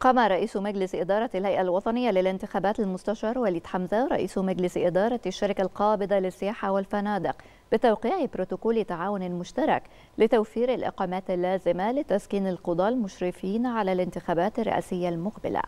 قام رئيس مجلس إدارة الهيئة الوطنية للانتخابات المستشار وليد حمزة رئيس مجلس إدارة الشركة القابضة للسياحة والفنادق بتوقيع بروتوكول تعاون مشترك لتوفير الإقامات اللازمة لتسكين القضاة المشرفين على الانتخابات الرئاسية المقبلة